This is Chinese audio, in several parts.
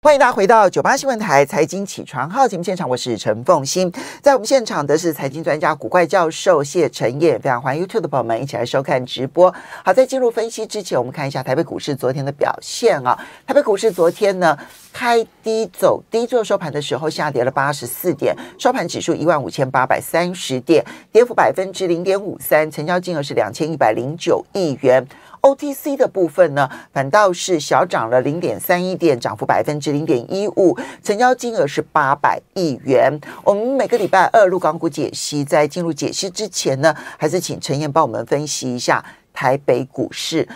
欢迎大家回到九八新闻台财经起床号节目现场，我是陈凤欣，在我们现场的是财经专家古怪教授谢承烨，非常欢迎 YouTube 的朋友们一起来收看直播。好，在进入分析之前，我们看一下台北股市昨天的表现啊。台北股市昨天呢，开低走低，做收盘的时候下跌了八十四点，收盘指数一万五千八百三十点，跌幅百分之零点五三，成交金额是两千一百零九亿元。OTC 的部分呢，反倒是小涨了零点三一点，涨幅百分之零点一五，成交金额是八百亿元。我们每个礼拜二入港股解析，在进入解析之前呢，还是请陈燕帮我们分析一下台北股市。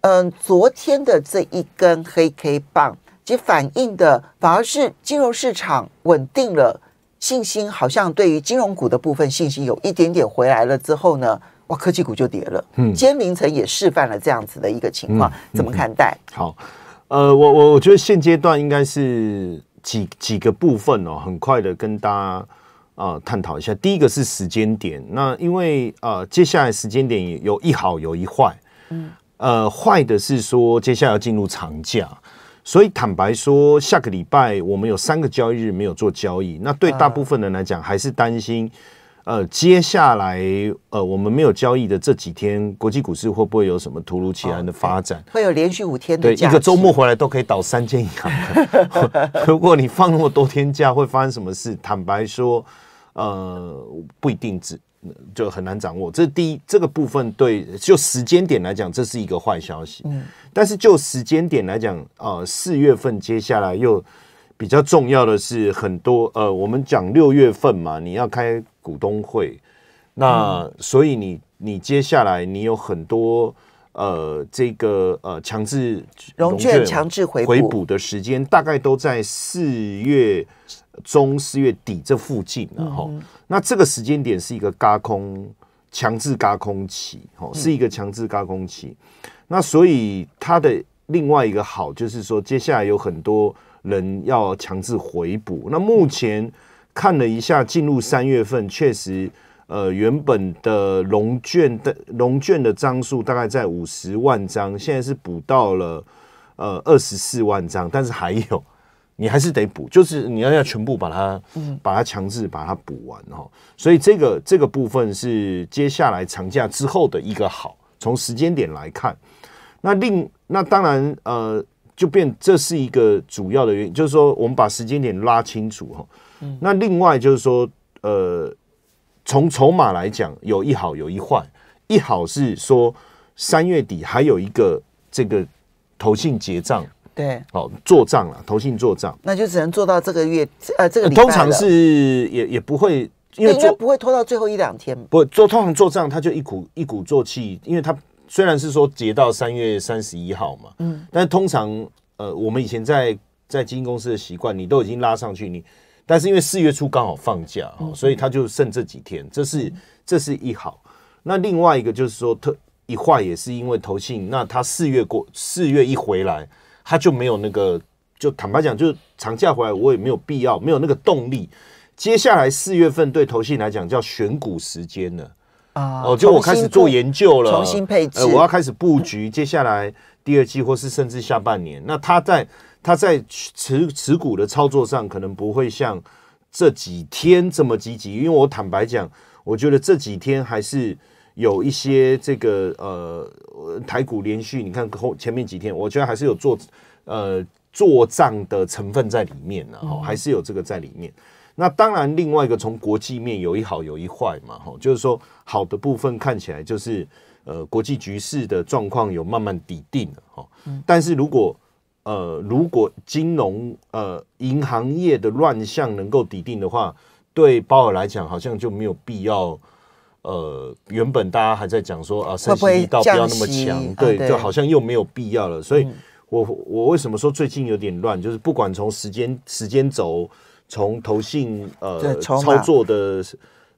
嗯，昨天的这一根黑 K 棒，其实反映的反而是金融市场稳定了，信心好像对于金融股的部分信心有一点点回来了之后呢。哇，科技股就跌了。嗯，坚明成也示范了这样子的一个情况，怎么看待？好，呃，我我我觉得现阶段应该是几几个部分哦，很快的跟大家啊探讨一下。第一个是时间点，那因为呃接下来时间点有一好有一坏，嗯，呃坏的是说接下来要进入长假，所以坦白说下个礼拜我们有三个交易日没有做交易，那对大部分人来讲还是担心。呃，接下来呃，我们没有交易的这几天，国际股市会不会有什么突如其来的发展？会有连续五天的，对，一个周末回来都可以倒三千银行。如果你放那么多天假，会发生什么事？坦白说，呃，不一定，只就很难掌握。这第一，这个部分对就时间点来讲，这是一个坏消息。嗯，但是就时间点来讲，呃，四月份接下来又比较重要的是很多呃，我们讲六月份嘛，你要开。股东会，那所以你你接下来你有很多呃这个呃强制融券强制回回补的时间大概都在四月中四月底这附近，然后那这个时间点是一个加空强制加空期，哦是一个强制加空期，那所以它的另外一个好就是说接下来有很多人要强制回补，那目前。看了一下，进入三月份，确实，呃，原本的龙卷的龙卷的张数大概在五十万张，现在是补到了呃二十四万张，但是还有，你还是得补，就是你要要全部把它，把它强制把它补完哦。所以这个这个部分是接下来长假之后的一个好，从时间点来看，那另那当然呃，就变这是一个主要的原因，就是说我们把时间点拉清楚哈。那另外就是说，呃，从筹码来讲，有一好有一坏。一好是说，三月底还有一个这个投信结账，对，哦，做账了，投信做账，那就只能做到这个月呃这个。通常是也也不会，因为不会拖到最后一两天。不，做通常做账，他就一鼓一鼓作气，因为他虽然是说结到三月三十一号嘛，嗯，但通常呃，我们以前在在基金公司的习惯，你都已经拉上去，你。但是因为四月初刚好放假哦、所以他就剩这几天，这是这是一好。那另外一个就是说，特一坏也是因为投信，那他四月过四月一回来，他就没有那个，就坦白讲，就长假回来我也没有必要，没有那个动力。接下来四月份对投信来讲叫选股时间了。哦，就我开始做研究了，重新配置，我要开始布局。接下来第二季，或是甚至下半年，那他在他在持持股的操作上，可能不会像这几天这么积极。因为我坦白讲，我觉得这几天还是有一些这个呃台股连续，你看后前面几天，我觉得还是有做呃做账的成分在里面呢，哦，还是有这个在里面。那当然，另外一个从国际面有一好有一坏嘛，哈，就是说好的部分看起来就是呃国际局势的状况有慢慢底定了哈，但是如果呃如果金融呃银行业的乱象能够底定的话，对鲍尔来讲好像就没有必要呃原本大家还在讲说啊，信力道不要那么强，对，就好像又没有必要了，所以我我为什么说最近有点乱，就是不管从时间时间轴。从投信呃操作的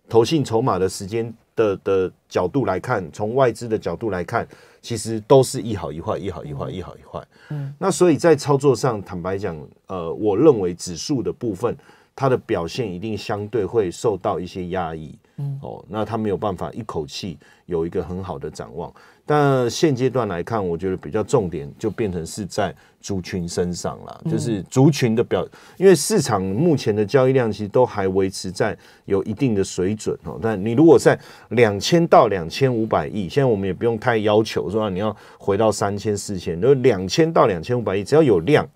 投信筹码的时间的的角度来看，从外资的角度来看，其实都是一好一坏，一好一坏，一好一坏。嗯，那所以在操作上，坦白讲，呃，我认为指数的部分，它的表现一定相对会受到一些压抑。哦，那他没有办法一口气有一个很好的展望。但现阶段来看，我觉得比较重点就变成是在族群身上了，就是族群的表，因为市场目前的交易量其实都还维持在有一定的水准哦。但你如果在两千到两千五百亿，现在我们也不用太要求，说、你要回到三千四千，就两千到两千五百亿，只要有量，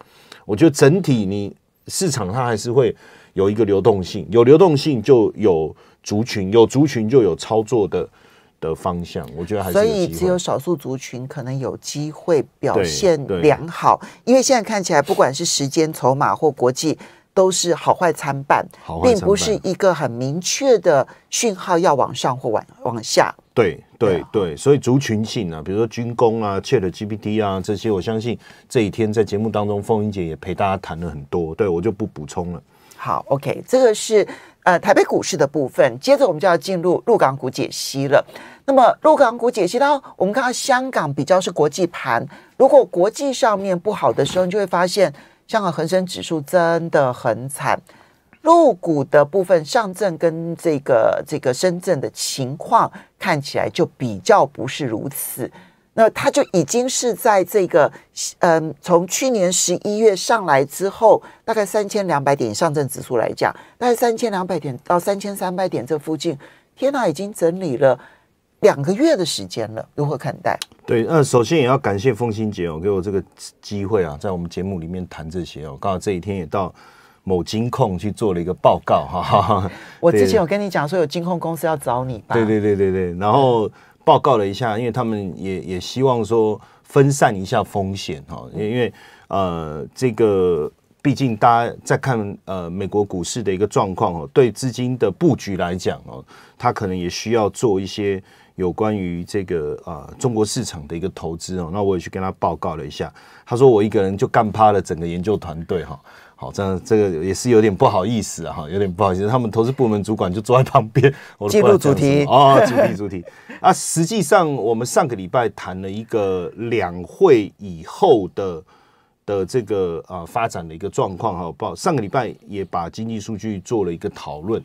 我觉得整体你市场它还是会。有一个流动性，有流动性就有族群，有族群就有操作的的方向。我觉得还是所以只有少数族群可能有机会表现良好，因为现在看起来，不管是时间筹码或国际，都是好坏参半，并不是一个很明确的讯号要往上或往往下。对对对，所以族群性啊，比如说军工啊、Chat GPT 啊这些，我相信这几天在节目当中，凤英姐也陪大家谈了很多，对我就不补充了。好，OK，这个是呃台北股市的部分，接着我们就要进入陆港股解析了。那么陆港股解析到，我们看到香港比较是国际盘，如果国际上面不好的时候，你就会发现香港恒生指数真的很惨。陆股的部分，上证跟这个这个深圳的情况看起来就比较不是如此。那他就已经是在这个，嗯，从去年十一月上来之后，大概三千两百点，上证指数来讲，大概三千两百点到三千三百点这附近，天哪，已经整理了两个月的时间了。如何看待？对，那首先也要感谢凤心姐哦，给我这个机会啊，在我们节目里面谈这些哦。刚好这一天也到某金控去做了一个报告哈。我之前有跟你讲说，有金控公司要找你。对对对对对，然后。报告了一下，因为他们也也希望说分散一下风险哈，因为呃，这个毕竟大家在看呃美国股市的一个状况哦，对资金的布局来讲哦，他可能也需要做一些有关于这个啊中国市场的一个投资哦。那我也去跟他报告了一下，他说我一个人就干趴了整个研究团队哈。好，这样这个也是有点不好意思啊，哈，有点不好意思。他们投资部门主管就坐在旁边。我记录主题啊，主题主题啊。实际上，我们上个礼拜谈了一个两会以后的的这个啊发展的一个状况，哈，报上个礼拜也把经济数据做了一个讨论。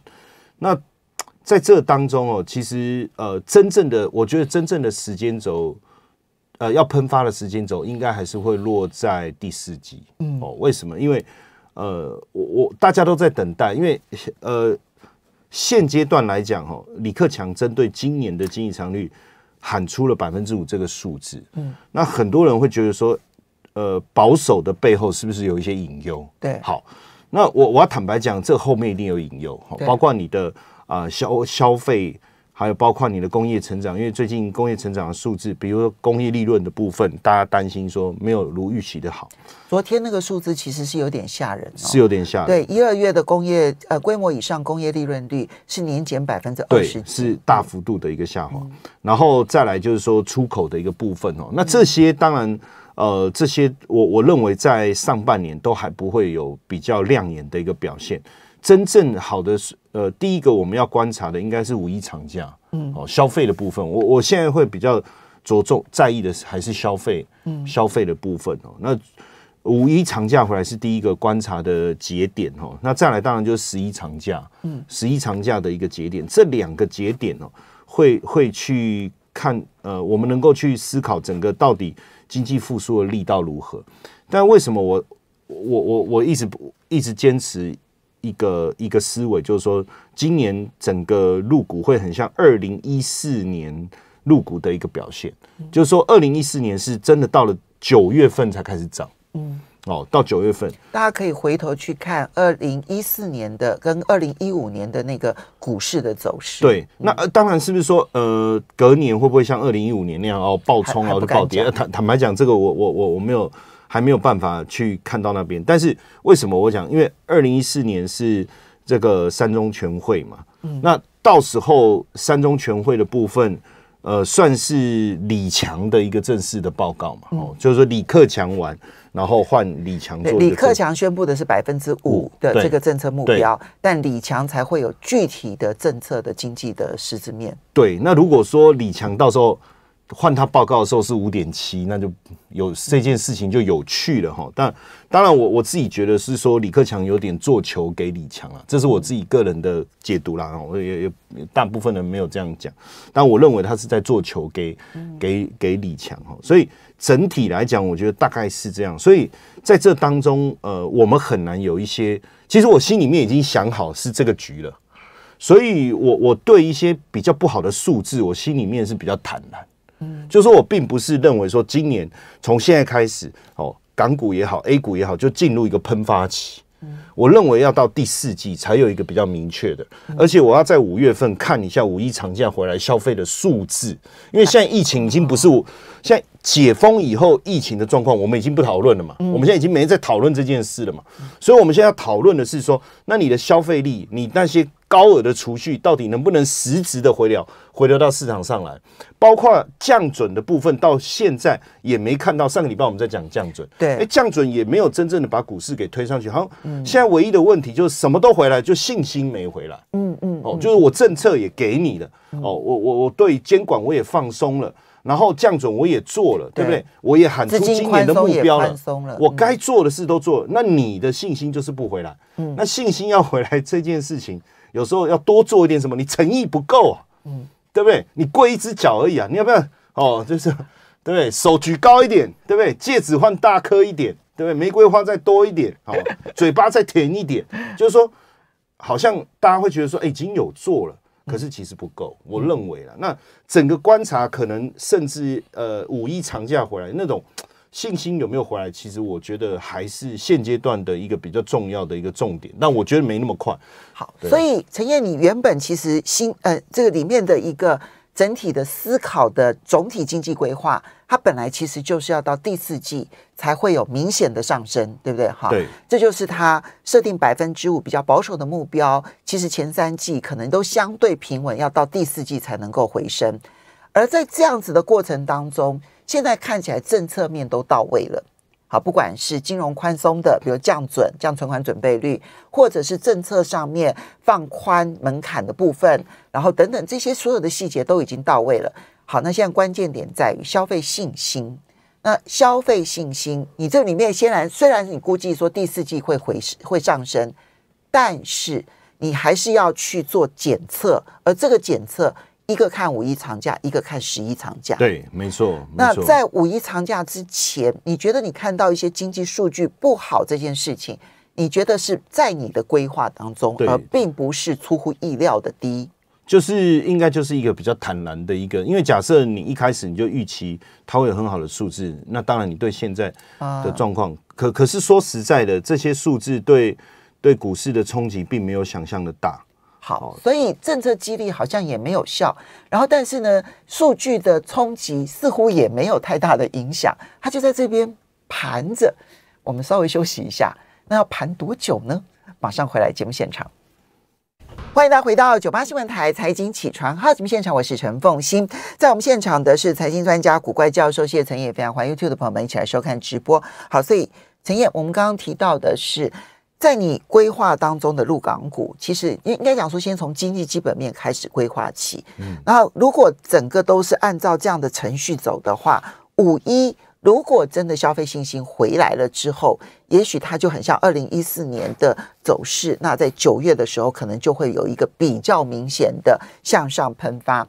那在这当中哦，其实呃，真正的我觉得真正的时间轴，呃，要喷发的时间轴，应该还是会落在第四季。嗯，哦，为什么？因为呃，我我大家都在等待，因为呃，现阶段来讲哈，李克强针对今年的经济增长率喊出了百分之五这个数字，嗯，那很多人会觉得说，呃，保守的背后是不是有一些隐忧？对，好，那我我要坦白讲，这后面一定有隐忧，包括你的啊消消费。还有包括你的工业成长，因为最近工业成长的数字，比如说工业利润的部分，大家担心说没有如预期的好。昨天那个数字其实是有点吓人，是有点吓。对，一二月的工业呃规模以上工业利润率是年减百分之二十，是大幅度的一个下滑。然后再来就是说出口的一个部分哦，那这些当然呃这些我我认为在上半年都还不会有比较亮眼的一个表现，真正好的是。呃，第一个我们要观察的应该是五一长假，嗯，哦，消费的部分，我我现在会比较着重在意的还是消费，嗯，消费的部分哦。那五一长假回来是第一个观察的节点哦。那再来当然就是十一长假，嗯，十一长假的一个节点，这两个节点哦，会会去看，呃，我们能够去思考整个到底经济复苏的力道如何。但为什么我我我我一直不一直坚持？一个一个思维就是说，今年整个入股会很像二零一四年入股的一个表现，就是说二零一四年是真的到了九月份才开始涨，嗯，哦，到九月份，大家可以回头去看二零一四年的跟二零一五年的那个股市的走势。对，那当然是不是说，呃，隔年会不会像二零一五年那样哦，暴冲然就暴跌？坦坦白讲，这个我我我我没有。还没有办法去看到那边，但是为什么我讲？因为二零一四年是这个三中全会嘛，那到时候三中全会的部分，呃，算是李强的一个正式的报告嘛。哦，就是说李克强完，然后换李强。做。李克强宣布的是百分之五的这个政策目标，但李强才会有具体的政策的经济的实质面。对，那如果说李强到时候。换他报告的时候是五点七，那就有这件事情就有趣了哈。但当然，我我自己觉得是说李克强有点做球给李强了，这是我自己个人的解读啦。我也也大部分人没有这样讲，但我认为他是在做球给给给李强哈。所以整体来讲，我觉得大概是这样。所以在这当中，呃，我们很难有一些。其实我心里面已经想好是这个局了，所以我我对一些比较不好的数字，我心里面是比较坦然。就是说我并不是认为说今年从现在开始哦，港股也好，A 股也好，就进入一个喷发期。我认为要到第四季才有一个比较明确的，而且我要在五月份看一下五一长假回来消费的数字，因为现在疫情已经不是，我现在解封以后疫情的状况，我们已经不讨论了嘛，我们现在已经没在讨论这件事了嘛，所以我们现在要讨论的是说，那你的消费力，你那些。高额的储蓄到底能不能实质的回流回流到市场上来？包括降准的部分，到现在也没看到。上个礼拜我们在讲降准，对，哎，降准也没有真正的把股市给推上去。好像现在唯一的问题就是什么都回来，就信心没回来。嗯嗯，哦，就是我政策也给你了，哦，我我我对监管我也放松了，然后降准我也做了，对不对？我也喊出今年的目标了，我该做的事都做了。那你的信心就是不回来。嗯，那信心要回来这件事情。有时候要多做一点什么，你诚意不够啊，嗯，对不对？你跪一只脚而已啊，你要不要？哦，就是对不对？手举高一点，对不对？戒指换大颗一点，对不对？玫瑰花再多一点，哦，嘴巴再甜一点，就是说，好像大家会觉得说，哎，已经有做了，可是其实不够。我认为了，那整个观察可能甚至呃，五一长假回来那种。信心有没有回来？其实我觉得还是现阶段的一个比较重要的一个重点，但我觉得没那么快。好，所以陈燕，你原本其实新呃这个里面的一个整体的思考的总体经济规划，它本来其实就是要到第四季才会有明显的上升，对不对？哈，对，这就是它设定百分之五比较保守的目标，其实前三季可能都相对平稳，要到第四季才能够回升。而在这样子的过程当中。现在看起来政策面都到位了，好，不管是金融宽松的，比如降准、降存款准备率，或者是政策上面放宽门槛的部分，然后等等这些所有的细节都已经到位了。好，那现在关键点在于消费信心。那消费信心，你这里面虽然虽然你估计说第四季会回升会上升，但是你还是要去做检测，而这个检测。一个看五一长假，一个看十一长假。对，没错。那在五一长假之前，你觉得你看到一些经济数据不好这件事情，你觉得是在你的规划当中，而并不是出乎意料的低。就是应该就是一个比较坦然的一个，因为假设你一开始你就预期它会有很好的数字，那当然你对现在的状况，可可是说实在的，这些数字对对股市的冲击并没有想象的大。好，所以政策激励好像也没有效，然后但是呢，数据的冲击似乎也没有太大的影响，它就在这边盘着。我们稍微休息一下，那要盘多久呢？马上回来节目现场，欢迎大家回到九八新闻台财经起床号节目现场，我是陈凤欣，在我们现场的是财经专家古怪教授谢陈也非常欢迎 YouTube 的朋友们一起来收看直播。好，所以陈也，我们刚刚提到的是。在你规划当中的入港股，其实应应该讲说，先从经济基本面开始规划起。嗯，然后如果整个都是按照这样的程序走的话，五一如果真的消费信心回来了之后，也许它就很像二零一四年的走势。那在九月的时候，可能就会有一个比较明显的向上喷发。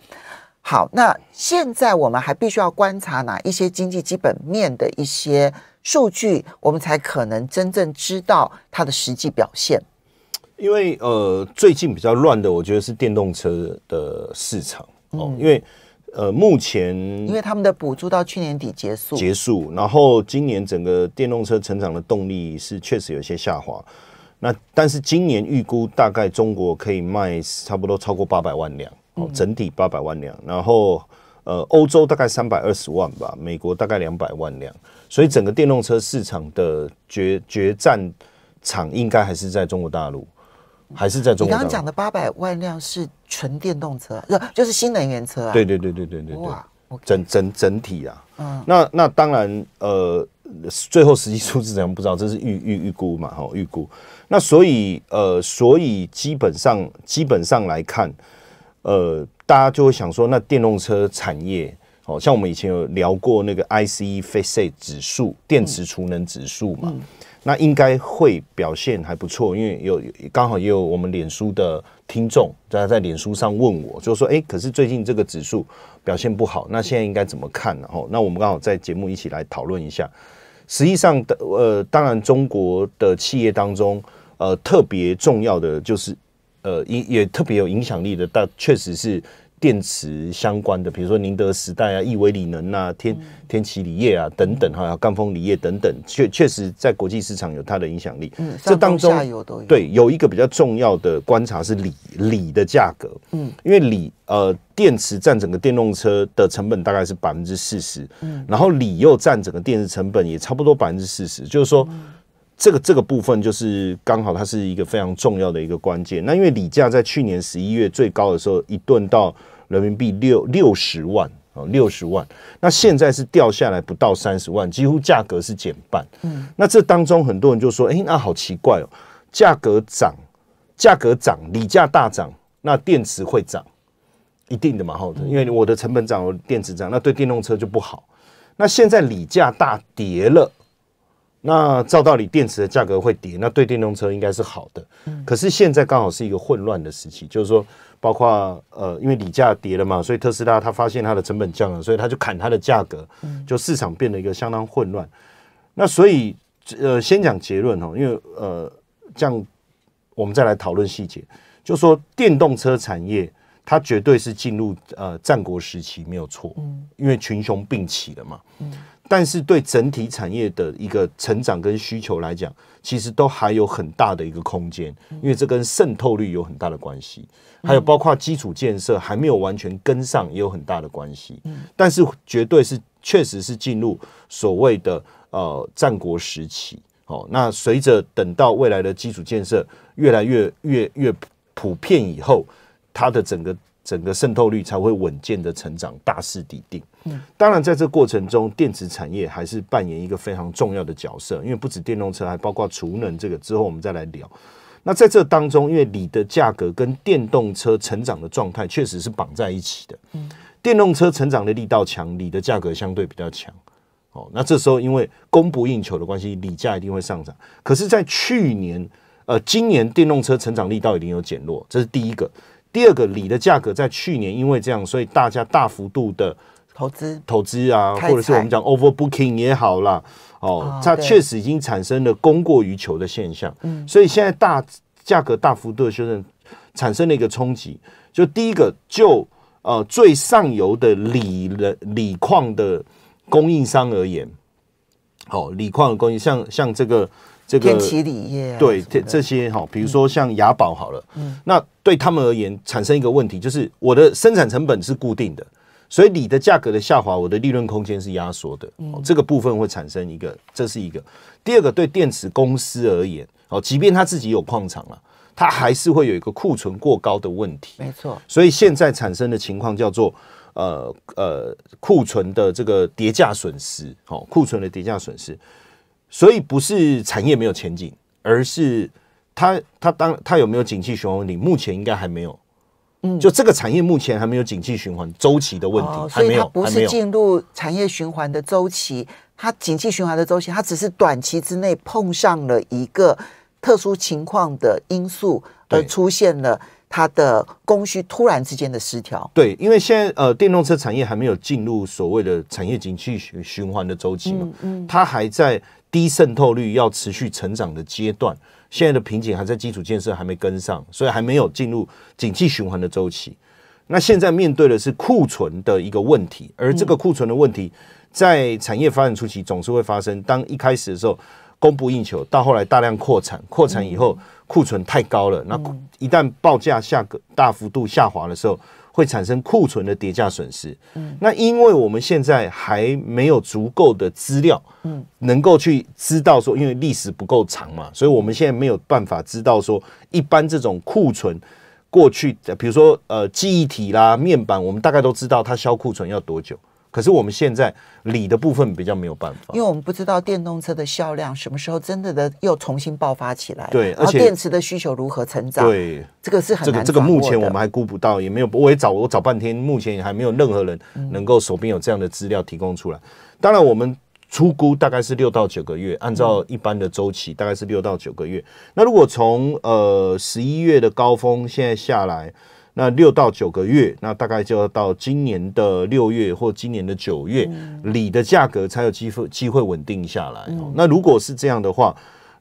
好，那现在我们还必须要观察哪一些经济基本面的一些。数据，我们才可能真正知道它的实际表现。因为呃，最近比较乱的，我觉得是电动车的市场。哦，因为呃，目前因为他们的补助到去年底结束，结束，然后今年整个电动车成长的动力是确实有些下滑。那但是今年预估大概中国可以卖差不多超过八百万辆，哦，整体八百万辆。然后呃，欧洲大概三百二十万吧，美国大概两百万辆。所以整个电动车市场的决决战场应该还是在中国大陆，还是在中国。你刚刚讲的八百万辆是纯电动车，就是新能源车？对对对对对对对，哇，整整整体啊。嗯。那那当然，呃，最后实际数字怎样不知道，这是预预预估嘛，哈，预估。那所以呃，所以基本上基本上来看，呃，大家就会想说，那电动车产业。哦，像我们以前有聊过那个 ICE p a c e 指数，电池储能指数嘛，那应该会表现还不错，因为有刚好也有我们脸书的听众，大家在脸书上问我，就说哎，可是最近这个指数表现不好，那现在应该怎么看呢？哦，那我们刚好在节目一起来讨论一下。实际上，的呃，当然中国的企业当中，呃，特别重要的就是，呃，也也特别有影响力的，但确实是。电池相关的，比如说宁德时代啊、亿威锂能啊、天天齐锂业啊等等哈，赣锋锂业等等，确确实，在国际市场有它的影响力。这当中，对，有一个比较重要的观察是锂，锂的价格。嗯，因为锂呃，电池占整个电动车的成本大概是百分之四十，嗯，然后锂又占整个电池成本也差不多百分之四十，就是说，这个这个部分就是刚好它是一个非常重要的一个关键。那因为锂价在去年十一月最高的时候，一顿到。人民币六六十万啊，六十万。那现在是掉下来不到三十万，几乎价格是减半。嗯，那这当中很多人就说：“哎，那好奇怪哦，价格涨，价格涨，锂价大涨，那电池会涨，一定的嘛？好的，因为我的成本涨，电池涨，那对电动车就不好。那现在锂价大跌了，那照道理电池的价格会跌，那对电动车应该是好的。可是现在刚好是一个混乱的时期，就是说。包括呃，因为锂价跌了嘛，所以特斯拉它发现它的成本降了，所以它就砍它的价格，就市场变得一个相当混乱。那所以呃，先讲结论哦，因为呃，这样我们再来讨论细节。就说电动车产业，它绝对是进入呃战国时期，没有错。因为群雄并起的嘛。嗯。但是对整体产业的一个成长跟需求来讲，其实都还有很大的一个空间，因为这跟渗透率有很大的关系，还有包括基础建设还没有完全跟上也有很大的关系。但是绝对是确实是进入所谓的呃战国时期。哦，那随着等到未来的基础建设越来越越越普遍以后，它的整个。整个渗透率才会稳健的成长，大势抵定。嗯，当然，在这过程中，电池产业还是扮演一个非常重要的角色，因为不止电动车，还包括储能。这个之后我们再来聊。那在这当中，因为锂的价格跟电动车成长的状态确实是绑在一起的。嗯，电动车成长的力道强，锂的价格相对比较强。哦，那这时候因为供不应求的关系，锂价一定会上涨。可是，在去年、呃，今年电动车成长力道已经有减弱，这是第一个。第二个锂的价格在去年因为这样，所以大家大幅度的投资投资啊，或者是我们讲 overbooking 也好啦，哦，它确实已经产生了供过于求的现象，嗯，所以现在大价格大幅度的修正，产生了一个冲击。就第一个，就呃最上游的锂的锂矿的供应商而言，哦，锂矿的供应像像这个。这个对这这些哈，比如说像雅宝好了，嗯，那对他们而言产生一个问题，就是我的生产成本是固定的，所以锂的价格的下滑，我的利润空间是压缩的，这个部分会产生一个，这是一个。第二个对电池公司而言，哦，即便他自己有矿场了，他还是会有一个库存过高的问题。没错，所以现在产生的情况叫做呃呃库存的这个叠价损失，哦，库存的叠价损失。所以不是产业没有前景，而是它它当它有没有景气循环你问题，目前应该还没有。嗯，就这个产业目前还没有景气循环周期的问题，所以它不是进入产业循环的周期，它景气循环的周期，它只是短期之内碰上了一个特殊情况的因素，而出现了它的供需突然之间的失调。对，因为现在呃，电动车产业还没有进入所谓的产业景气循环的周期嘛，嗯嗯，它还在。低渗透率要持续成长的阶段，现在的瓶颈还在基础建设还没跟上，所以还没有进入景气循环的周期。那现在面对的是库存的一个问题，而这个库存的问题在产业发展初期总是会发生。当一开始的时候供不应求，到后来大量扩产，扩产以后库存太高了，那一旦报价下个大幅度下滑的时候。会产生库存的叠价损失。嗯，那因为我们现在还没有足够的资料，嗯，能够去知道说，因为历史不够长嘛，所以我们现在没有办法知道说，一般这种库存过去，比如说呃，记忆体啦、面板，我们大概都知道它销库存要多久。可是我们现在锂的部分比较没有办法，因为我们不知道电动车的销量什么时候真的的又重新爆发起来。对，而且电池的需求如何成长？对，这个是很难。这个这个目前我们还估不到，也没有，我也找我找半天，目前也还没有任何人能够手边有这样的资料提供出来。当然，我们出估大概是六到九个月，按照一般的周期，大概是六到九个月。那如果从呃十一月的高峰现在下来。那六到九个月，那大概就要到今年的六月或今年的九月，锂的价格才有机会机会稳定下来哦。那如果是这样的话，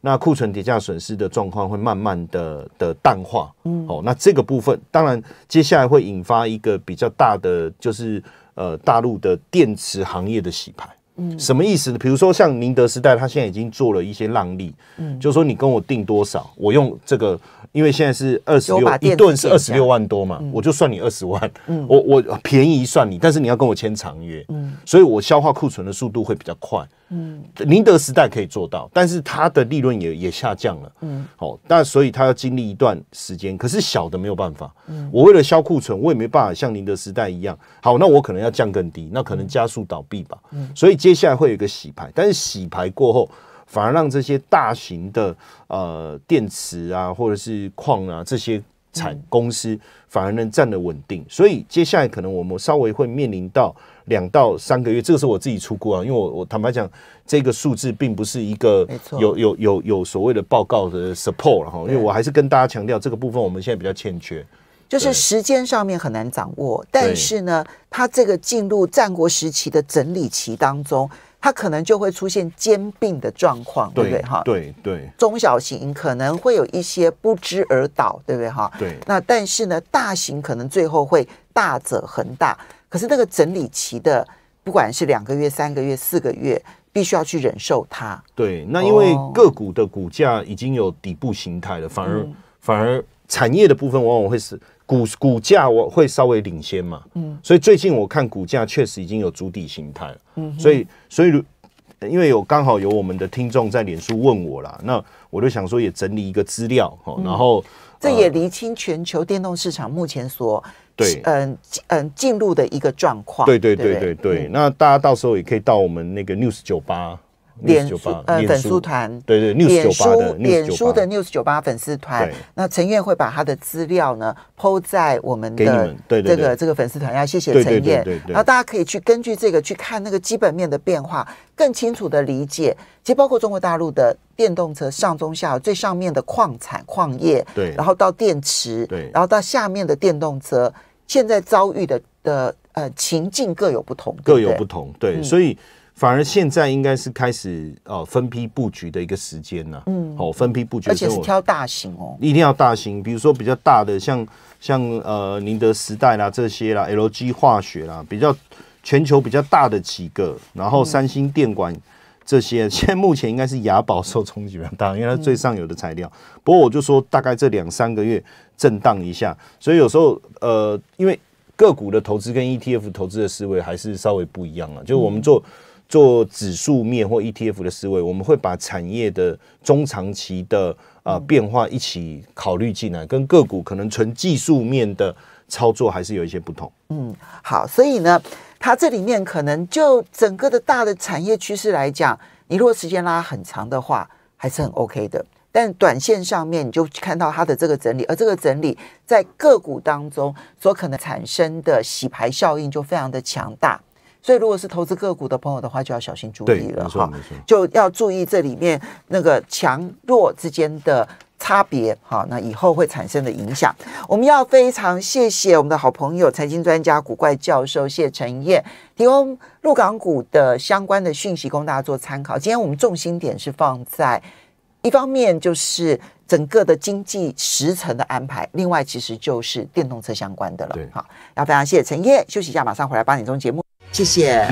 那库存叠价损失的状况会慢慢的的淡化。嗯，哦，那这个部分，当然接下来会引发一个比较大的，就是呃，大陆的电池行业的洗牌。什么意思呢？比如说像宁德时代，它现在已经做了一些让利，嗯，就是说你跟我定多少，我用这个，因为现在是二十六一顿是二十六万多嘛，我就算你二十万，嗯，我我便宜算你，但是你要跟我签长约，嗯，所以我消化库存的速度会比较快，嗯，宁德时代可以做到，但是它的利润也也下降了，嗯，好，但所以它要经历一段时间，可是小的没有办法，嗯，我为了消库存，我也没办法像宁德时代一样，好，那我可能要降更低，那可能加速倒闭吧，嗯，所以接。接下来会有一个洗牌，但是洗牌过后，反而让这些大型的呃电池啊，或者是矿啊这些产公司反而能站得稳定。所以接下来可能我们稍微会面临到两到三个月，这个是我自己出估啊，因为我我坦白讲，这个数字并不是一个有有有有所谓的报告的 support 了哈，因为我还是跟大家强调，这个部分我们现在比较欠缺。就是时间上面很难掌握，但是呢，它这个进入战国时期的整理期当中，它可能就会出现兼并的状况，对不对哈？对对，中小型可能会有一些不知而倒，对不对哈？对。那但是呢，大型可能最后会大者恒大，可是那个整理期的，不管是两个月、三个月、四个月，必须要去忍受它。对，那因为个股的股价已经有底部形态了，反而反而产业的部分往往会是。股股价我会稍微领先嘛，嗯，所以最近我看股价确实已经有主底形态，嗯，所以所以因为有刚好有我们的听众在脸书问我啦，那我就想说也整理一个资料，然后这也厘清全球电动市场目前所对嗯嗯进入的一个状况，对对对对对，那大家到时候也可以到我们那个 News 酒吧。脸书呃粉丝团对对脸书脸书的 news 九八粉丝团，那陈燕会把他的资料呢抛在我们的这个这个粉丝团，要谢谢陈燕，然后大家可以去根据这个去看那个基本面的变化，更清楚的理解。其实包括中国大陆的电动车上中下，最上面的矿产矿业，对，然后到电池，对，然后到下面的电动车，现在遭遇的的呃情境各有不同，各有不同，对，所以。反而现在应该是开始呃分批布局的一个时间了，嗯，哦分批布局，而且是挑大型哦，一定要大型，比如说比较大的像像呃宁德时代啦这些啦，LG 化学啦，比较全球比较大的几个，然后三星电管这些，现在目前应该是雅宝受冲击比较大，因为它最上游的材料。不过我就说大概这两三个月震荡一下，所以有时候呃因为个股的投资跟 ETF 投资的思维还是稍微不一样啊，就我们做。做指数面或 ETF 的思维，我们会把产业的中长期的啊变化一起考虑进来，跟个股可能纯技术面的操作还是有一些不同。嗯，好，所以呢，它这里面可能就整个的大的产业趋势来讲，你如果时间拉很长的话，还是很 OK 的。但短线上面，你就看到它的这个整理，而这个整理在个股当中所可能产生的洗牌效应就非常的强大。所以，如果是投资个股的朋友的话，就要小心注意了哈。就要注意这里面那个强弱之间的差别哈。那以后会产生的影响，我们要非常谢谢我们的好朋友、财经专家、古怪教授谢承业提供陆港股的相关的讯息供大家做参考。今天我们重心点是放在一方面就是整个的经济时程的安排，另外其实就是电动车相关的了。好，那非常谢谢陈业，休息一下，马上回来八点钟节目。谢谢。